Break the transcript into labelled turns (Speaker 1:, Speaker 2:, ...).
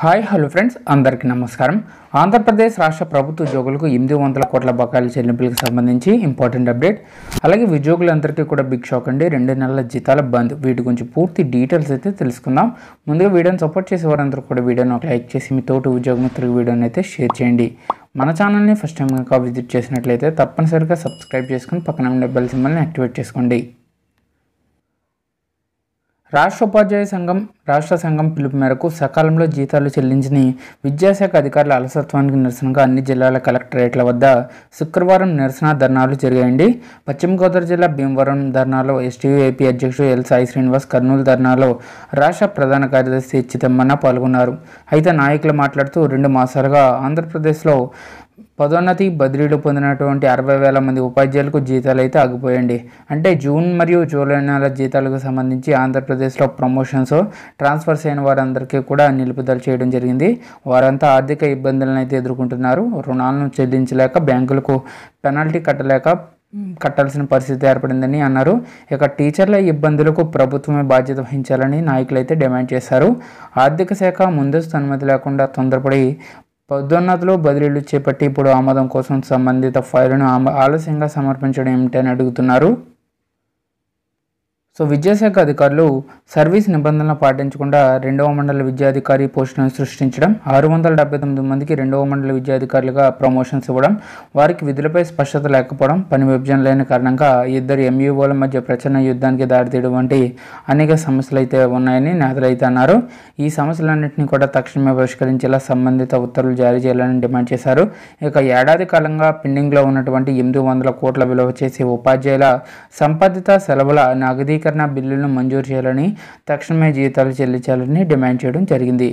Speaker 1: hi hello friends అందరికీ నమస్కారం ఆంధ్రప్రదేశ్ రాష్ట్ర ప్రభుత్వ ఉద్యోగులకు ఎనిమిది వందల కోట్ల బకాయిల చెల్లింపులకు సంబంధించి ఇంపార్టెంట్ అప్డేట్ అలాగే ఉద్యోగులందరికీ కూడా బిగ్ షాక్ అండి రెండు నెలల జీతాల బంద్ వీటి గురించి పూర్తి డీటెయిల్స్ అయితే తెలుసుకుందాం ముందుగా వీడియోని సపోర్ట్ చేసే వారందరూ కూడా వీడియోని ఒక లైక్ చేసి మీ తోటి ఉద్యోగ మిత్రులకు వీడియోని అయితే షేర్ చేయండి మన ఛానల్ని ఫస్ట్ టైం కనుక విజిట్ చేసినట్లయితే తప్పనిసరిగా సబ్స్క్రైబ్ చేసుకుని పక్కన ఉండే బెల్ సింబల్ని యాక్టివేట్ చేసుకోండి రాష్ట్ర ఉపాధ్యాయ సంఘం రాష్ట్ర సంఘం పిలుపు మేరకు సకాలంలో జీతాలు చెల్లించని విద్యాశాఖ అధికారుల అలసత్వానికి నిరసనగా అన్ని జిల్లాల కలెక్టరేట్ల వద్ద శుక్రవారం నిరసన ధర్నాలు జరిగాయండి పశ్చిమ గోదావరి జిల్లా భీమవరం ధర్నాలో ఎస్టీయూఏపీ అధ్యక్షుడు ఎల్ సాయి శ్రీనివాస్ కర్నూలు ధర్నాలో రాష్ట్ర ప్రధాన కార్యదర్శి చిదంబన్న పాల్గొన్నారు అయితే నాయకులు మాట్లాడుతూ రెండు మాసాలుగా ఆంధ్రప్రదేశ్లో పదోన్నతి బదిలీలు పొందినటువంటి అరవై వేల మంది ఉపాధ్యాయులకు జీతాలు అయితే ఆగిపోయండి అంటే జూన్ మరియు జూలై నెల జీతాలకు సంబంధించి ఆంధ్రప్రదేశ్లో ప్రమోషన్స్ ట్రాన్స్ఫర్స్ అయిన వారందరికీ కూడా నిలుపుదల చేయడం జరిగింది వారంతా ఆర్థిక ఇబ్బందులను అయితే ఎదుర్కొంటున్నారు రుణాలను చెల్లించలేక బ్యాంకులకు పెనాల్టీ కట్టలేక కట్టాల్సిన పరిస్థితి ఏర్పడిందని అన్నారు ఇక టీచర్ల ఇబ్బందులకు ప్రభుత్వమే బాధ్యత వహించాలని నాయకులైతే డిమాండ్ చేశారు ఆర్థిక శాఖ ముందస్తు అనుమతి లేకుండా తొందరపడి పదోన్నతిలో బదిలీలు చేపట్టి ఇప్పుడు ఆమోదం కోసం సంబంధిత ఫైలును ఆలస్యంగా సమర్పించడం ఏమిటని అడుగుతున్నారు సో విద్యాశాఖ అధికారులు సర్వీస్ నిబంధనలు పాటించకుండా రెండవ మండల విద్యాధికారి పోస్టులను సృష్టించడం ఆరు వందల డెబ్బై తొమ్మిది మందికి రెండవ మండల విద్యాధికారులుగా ప్రమోషన్స్ ఇవ్వడం వారికి విధులపై స్పష్టత లేకపోవడం పని విభజన లేని కారణంగా ఇద్దరు ఎంయూఓల e మధ్య ప్రచన్న యుద్ధానికి దారితీయడం వంటి అనేక సమస్యలు అయితే ఉన్నాయని నేతలు అయితే అన్నారు ఈ సమస్యలన్నింటినీ కూడా తక్షణమే పరిష్కరించేలా సంబంధిత ఉత్తర్వులు జారీ చేయాలని డిమాండ్ చేశారు ఇక ఏడాది కాలంగా పెండింగ్లో ఉన్నటువంటి ఎనిమిది వందల కోట్ల విలువ చేసే ఉపాధ్యాయుల సంపాదిత సెలవుల నగదీకరణ నవీకరణ బిల్లులను మంజూరు చేయాలని తక్షణమే జీతాలు చెల్లించాలని డిమాండ్ చేయడం జరిగింది